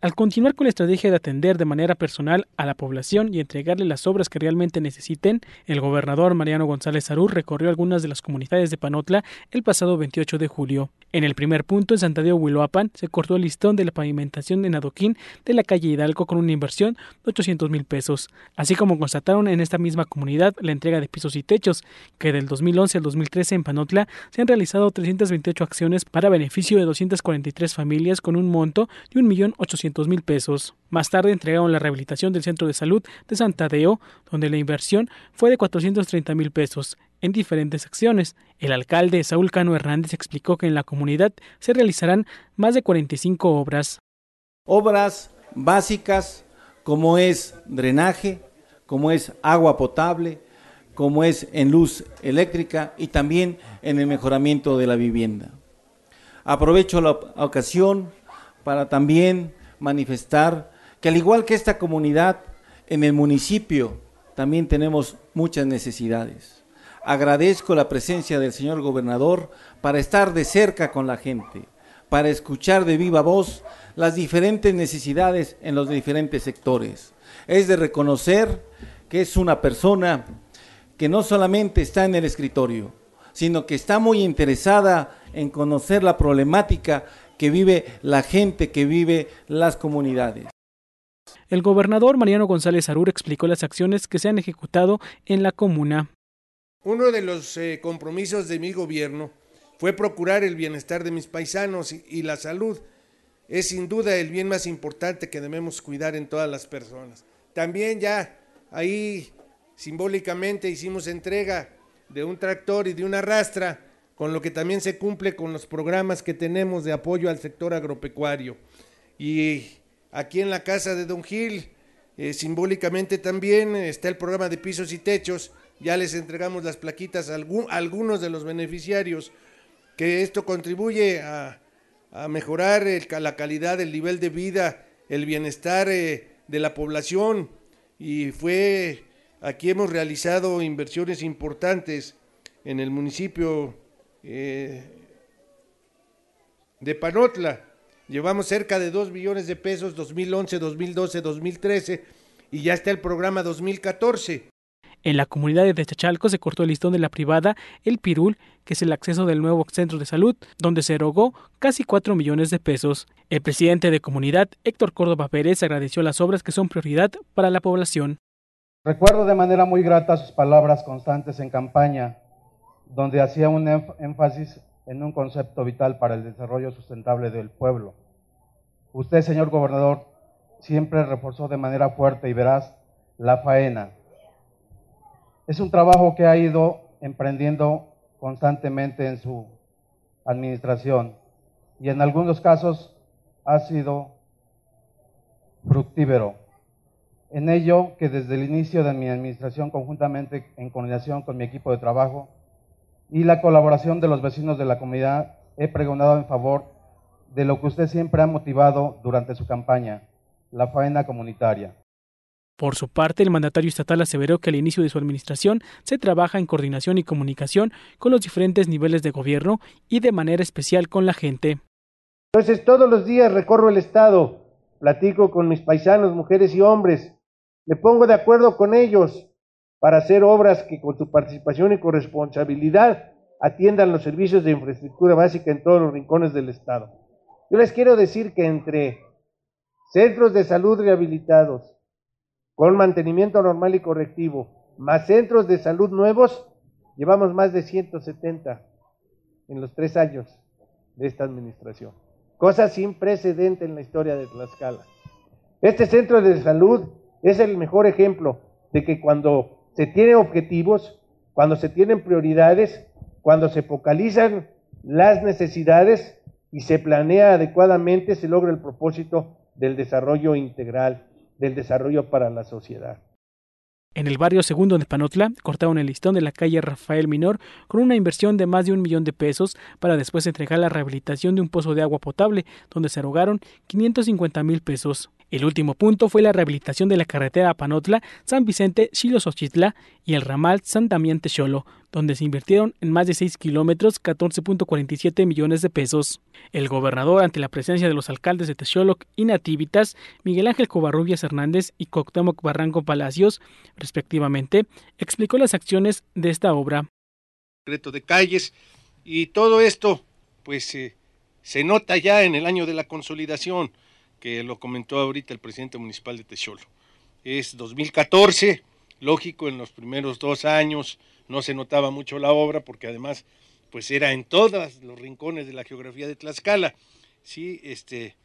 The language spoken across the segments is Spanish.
Al continuar con la estrategia de atender de manera personal a la población y entregarle las obras que realmente necesiten, el gobernador Mariano González Arú recorrió algunas de las comunidades de Panotla el pasado 28 de julio. En el primer punto, en Santadeo, Huiloapan, se cortó el listón de la pavimentación en adoquín de la calle Hidalgo con una inversión de 800 mil pesos, así como constataron en esta misma comunidad la entrega de pisos y techos, que del 2011 al 2013 en Panotla se han realizado 328 acciones para beneficio de 243 familias con un monto de 1.800.000 pesos. Más tarde entregaron la rehabilitación del centro de salud de Santadeo, donde la inversión fue de 430 mil pesos, en diferentes acciones. El alcalde Saúl Cano Hernández explicó que en la comunidad se realizarán más de 45 obras. Obras básicas como es drenaje, como es agua potable, como es en luz eléctrica y también en el mejoramiento de la vivienda. Aprovecho la ocasión para también manifestar que al igual que esta comunidad, en el municipio también tenemos muchas necesidades. Agradezco la presencia del señor gobernador para estar de cerca con la gente, para escuchar de viva voz las diferentes necesidades en los diferentes sectores. Es de reconocer que es una persona que no solamente está en el escritorio, sino que está muy interesada en conocer la problemática que vive la gente, que vive las comunidades. El gobernador Mariano González Arur explicó las acciones que se han ejecutado en la comuna. Uno de los eh, compromisos de mi gobierno fue procurar el bienestar de mis paisanos y, la salud. Es sin duda el bien más importante que debemos cuidar en todas las personas. También ya ahí simbólicamente hicimos entrega de un tractor y de una rastra, con lo que también se cumple con los programas que tenemos de apoyo al sector agropecuario. Y aquí en la casa de Don Gil, eh, simbólicamente también está el programa de pisos y techos, ya les entregamos las plaquitas a algunos de los beneficiarios, que esto contribuye a, mejorar la calidad, el nivel de vida, el bienestar eh, de la población. Y fue, aquí hemos realizado inversiones importantes en el municipio eh, de Panotla. Llevamos cerca de 2 millones de pesos 2011, 2012, 2013 y ya está el programa 2014. En la comunidad de Techachalco se cortó el listón de la privada El Pirul, que es el acceso del nuevo centro de salud, donde se erogó casi 4 millones de pesos. El presidente de comunidad, Héctor Córdoba Pérez, agradeció las obras que son prioridad para la población. Recuerdo de manera muy grata sus palabras constantes en campaña, donde hacía un énfasis en un concepto vital para el desarrollo sustentable del pueblo. Usted, señor gobernador, siempre reforzó de manera fuerte y veraz la faena, es un trabajo que ha ido emprendiendo constantemente en su administración y en algunos casos ha sido fructífero. En ello que desde el inicio de mi administración, conjuntamente en coordinación con mi equipo de trabajo y la colaboración de los vecinos de la comunidad, he pregonado en favor de lo que usted siempre ha motivado durante su campaña, la faena comunitaria. Por su parte, el mandatario estatal aseveró que al inicio de su administración se trabaja en coordinación y comunicación con los diferentes niveles de gobierno y de manera especial con la gente. Entonces todos los días recorro el Estado, platico con mis paisanos, mujeres y hombres, me pongo de acuerdo con ellos para hacer obras que con su participación y corresponsabilidad atiendan los servicios de infraestructura básica en todos los rincones del Estado. Yo les quiero decir que entre centros de salud rehabilitados, con mantenimiento normal y correctivo, más centros de salud nuevos, llevamos más de 170 en los tres años de esta administración. Cosa sin precedente en la historia de Tlaxcala. Este centro de salud es el mejor ejemplo de que cuando se tienen objetivos, cuando se tienen prioridades, cuando se focalizan las necesidades y se planea adecuadamente, se logra el propósito del desarrollo integral del desarrollo para la sociedad. En el barrio segundo de Panotla cortaron el listón de la calle Rafael Minor con una inversión de más de un millón de pesos para después entregar la rehabilitación de un pozo de agua potable, donde se arrogaron 550 mil pesos. El último punto fue la rehabilitación de la carretera Panotla, San Vicente, Xilosochitla y el ramal San Damián Techolo, donde se invirtieron en más de 6 kilómetros 14.47 millones de pesos. El gobernador, ante la presencia de los alcaldes de Texoloc y Nativitas, Miguel Ángel Covarrubias Hernández y Coctemoc Barranco Palacios, respectivamente, explicó las acciones de esta obra. de calles y todo esto, pues eh, se nota ya en el año de la consolidación que lo comentó ahorita el presidente municipal de Texolo. Es 2014, lógico, en los primeros dos años no se notaba mucho la obra porque además pues era en todos los rincones de la geografía de Tlaxcala. Sí, este,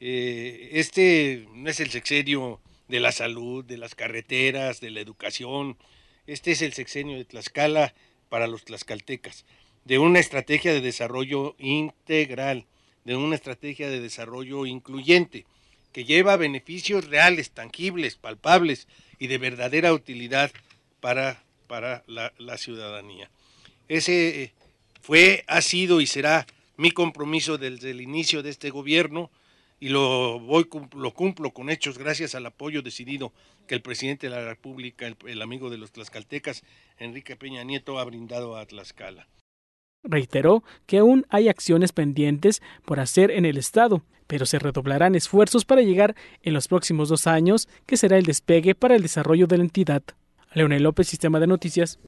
eh, este no es el sexenio de la salud, de las carreteras, de la educación. Este es el sexenio de Tlaxcala para los tlaxcaltecas, de una estrategia de desarrollo integral de una estrategia de desarrollo incluyente que lleva beneficios reales, tangibles, palpables y de verdadera utilidad para, para la, ciudadanía. Ese eh, fue, ha sido y será mi compromiso desde el inicio de este gobierno y lo, voy, lo cumplo con hechos gracias al apoyo decidido que el presidente de la República, el, el amigo de los tlaxcaltecas, Enrique Peña Nieto, ha brindado a Tlaxcala. Reiteró que aún hay acciones pendientes por hacer en el Estado, pero se redoblarán esfuerzos para llegar en los próximos dos años, que será el despegue para el desarrollo de la entidad. Leonel López, Sistema de Noticias.